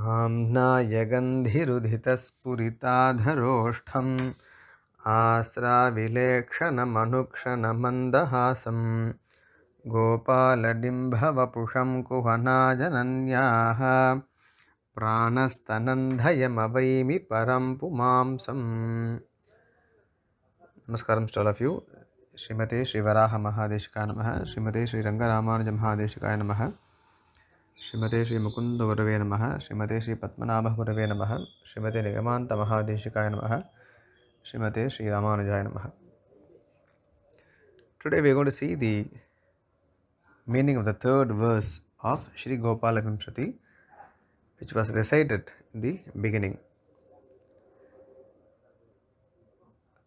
आम्नायगन्धिरुदितस्फुरिताधरोष्ठम् आस्राविलेक्षणमनुक्षणमन्दहासं गोपालडिम्भवपुषं कुहनाजनन्याः प्राणस्तनन्धयमवैमि परं पुमांसम् नमस्कारं to all of you श्रीमते श्रीवराहमहादेशिकाय नमः श्रीमते श्रीरङ्गरामानुजमहादेशिकाय नमः శ్రీమతే శ్రీ ముకుంద గురవే నమ శ్రీమతే శ్రీ పద్మనాభ గురవే నమ శ్రీమతే నిగమాంత మహాదేశికాయ నమ శ్రీమతే శ్రీ రామానుజాయ నమ today we gourd to see the meaning of the third verse of Shri Gopala వింశతి which was recited the beginning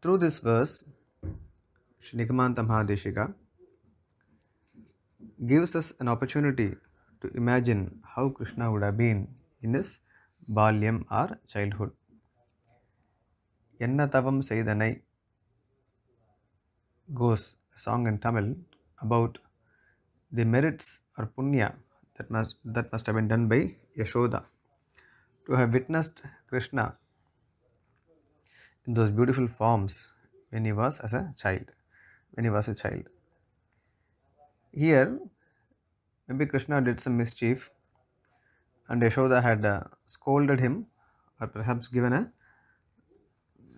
through this verse Shri నిగమాంత మహాదేశిక gives us an opportunity imagine how Krishna would have been in his balyam or childhood. Enna Tavam Saidanai goes a song in Tamil about the merits or punya that must that must have been done by Yashoda to have witnessed Krishna in those beautiful forms when he was as a child. When he was a child. Here Maybe Krishna did some mischief and Yashoda had uh, scolded him or perhaps given a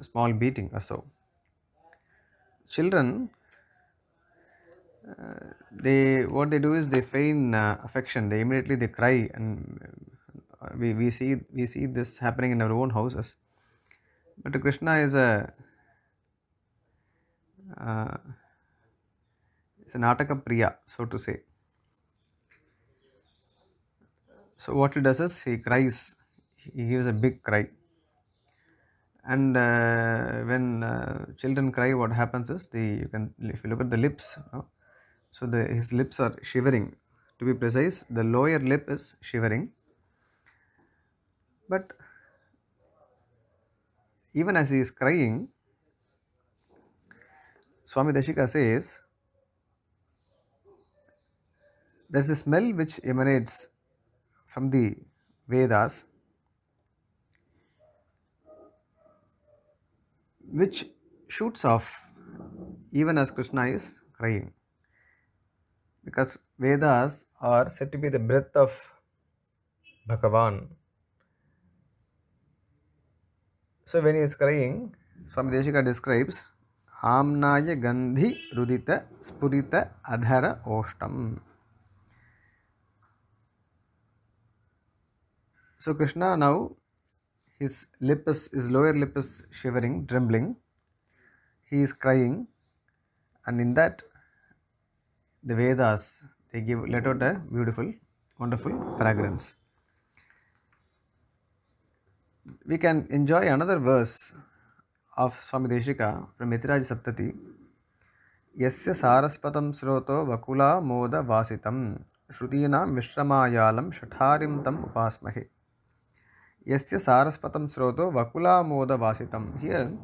small beating or so. Children, uh, they what they do is they feign uh, affection. They immediately they cry, and uh, we, we see we see this happening in our own houses. But Krishna is a uh, is an ataka priya, so to say. So what he does is he cries, he gives a big cry. And uh, when uh, children cry, what happens is the you can if you look at the lips, so the his lips are shivering. To be precise, the lower lip is shivering. But even as he is crying, Swami Dashika says, there's a smell which emanates from the Vedas which shoots off even as Krishna is crying because Vedas are said to be the breath of Bhagavan. So when he is crying, Swami Deshika describes आम्नाय gandhi rudita Spurita adhara Oshtam. So Krishna now, his lip is, his lower lip is shivering, trembling. He is crying, and in that, the Vedas they give let out a beautiful, wonderful fragrance. We can enjoy another verse of Swami Deshika from Mitraj Saptati. यस्य सारस्पतं स्रोतो वकुलामोदवासितं श्रुतीनां yalam shatharim tam उपास्महे यस्य सारस्वतं स्रोतो Vakulamoda here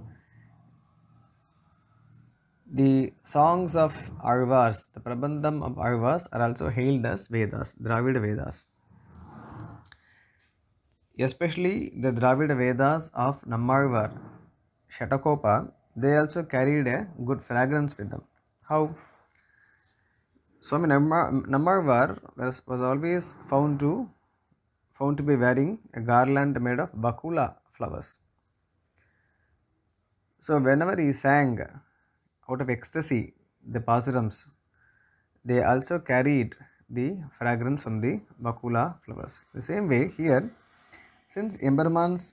the songs of Arvas, the Prabandham of Arvas are also hailed as Vedas, Dravid Vedas. Especially the Dravid Vedas of Namarvar, Shatakopa, they also carried a good fragrance with them. How? Swami Namarvar was always found to found to be wearing a garland made of bakula flowers. So, whenever he sang out of ecstasy the pastorums, they also carried the fragrance from the bakula flowers. The same way here, since Imberman's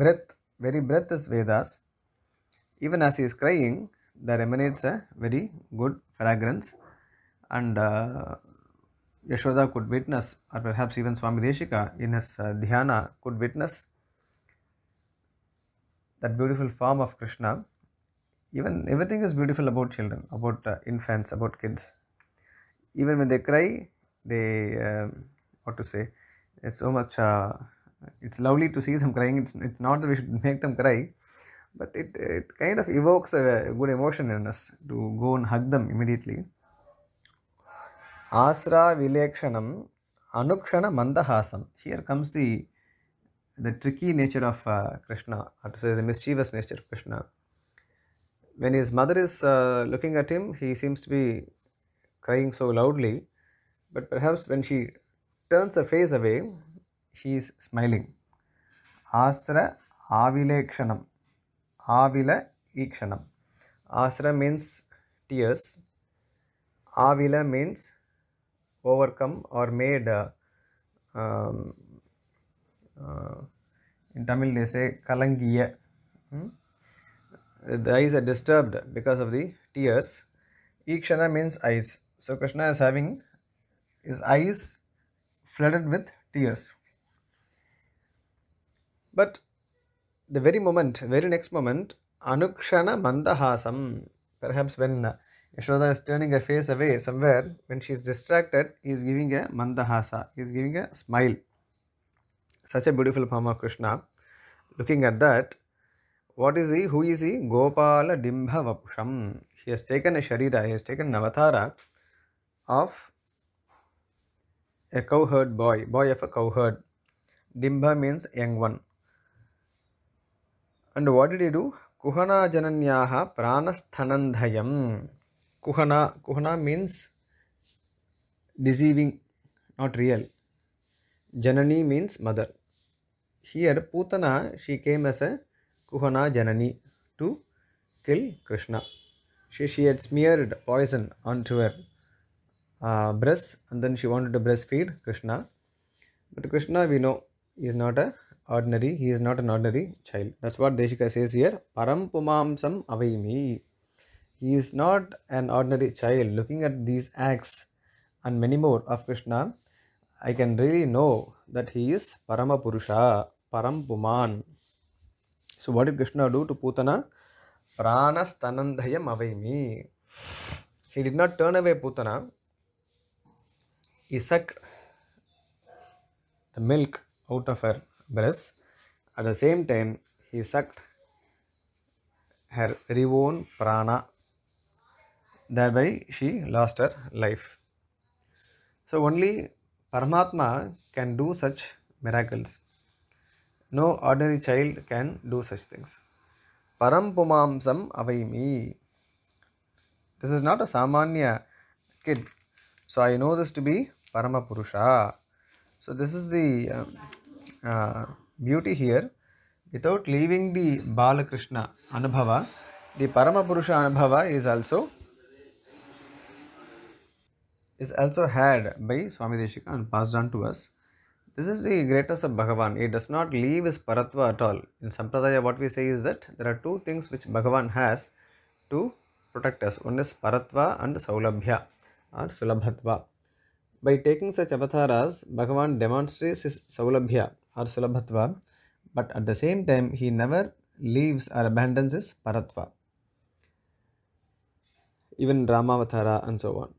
breath, very breath is Vedas, even as he is crying, there emanates a very good fragrance and uh, Yashoda could witness, or perhaps even Swami Deshika in his uh, dhyana could witness that beautiful form of Krishna. Even everything is beautiful about children, about uh, infants, about kids. Even when they cry, they uh, what to say? It's so much. Uh, it's lovely to see them crying. It's, it's not that we should make them cry, but it, it kind of evokes a, a good emotion in us to go and hug them immediately Asra Vilekshanam Anukshana Mandahasam. Here comes the the tricky nature of uh, Krishna, or to say the mischievous nature of Krishna. When his mother is uh, looking at him, he seems to be crying so loudly, but perhaps when she turns her face away, he is smiling. Asra Avilekshanam. Avila Ikshanam. Asra means tears. Avila means overcome or made uh, um, uh, in Tamil they say kalangiya. Hmm? The eyes are disturbed because of the tears. Ikshana means eyes. So Krishna is having his eyes flooded with tears. But the very moment, very next moment, Anukshana Mandahasam, perhaps when uh, Yashoda is turning her face away somewhere. When she is distracted, he is giving a mandahasa, he is giving a smile. Such a beautiful form of Krishna. Looking at that, what is he? Who is he? Gopala Dimbha Vapusham. He has taken a sharira, he has taken an avatara of a cowherd boy, boy of a cowherd. Dimbha means young one. And what did he do? Kuhana Jananyaha Pranasthanandhayam. kuhana kuhana means deceiving not real janani means mother here putana she came as a kuhana janani to kill krishna she, she had smeared poison onto her uh, breast and then she wanted to breastfeed krishna but krishna we know he is not a ordinary he is not an ordinary child that's what deshika says here param pumamsam avaimi He is not an ordinary child. Looking at these acts and many more of Krishna, I can really know that he is Paramapurusha, Parampuman. So what did Krishna do to Putana? prana mave avaimi. He did not turn away Putana. He sucked the milk out of her breast. At the same time, he sucked her own prana thereby she lost her life. So only Paramatma can do such miracles. No ordinary child can do such things. Parampumamsam avaimi. This is not a Samanya kid. So I know this to be Paramapurusha. So this is the uh, uh, beauty here. Without leaving the Balakrishna Anubhava, the Paramapurusha Anubhava is also is also had by Swami Deshika and passed on to us. This is the greatness of Bhagavan. He does not leave his paratva at all. In Sampradaya, what we say is that there are two things which Bhagavan has to protect us. One is paratva and saulabhya or sulabhatva. By taking such avatars, Bhagavan demonstrates his saulabhya or sulabhatva, but at the same time, he never leaves or abandons his paratva. Even Ramavatara and so on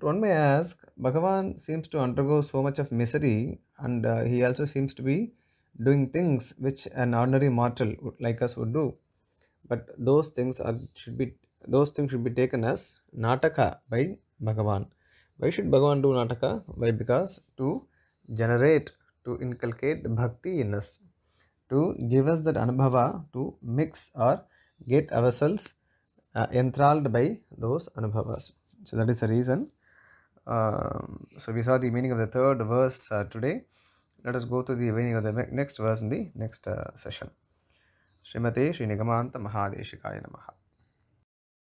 one may ask, Bhagavan seems to undergo so much of misery and uh, he also seems to be doing things which an ordinary mortal like us would do. But those things are should be those things should be taken as Nataka by Bhagavan. Why should Bhagavan do Nataka? Why? Because to generate, to inculcate bhakti in us, to give us that anubhava, to mix or get ourselves uh, enthralled by those anubhavas. So that is the reason um, so we saw the meaning of the third verse uh, today. Let us go to the meaning of the next verse in the next uh, session. श्रीमते श्रीनिगमान्तमहादेशिकाय नमः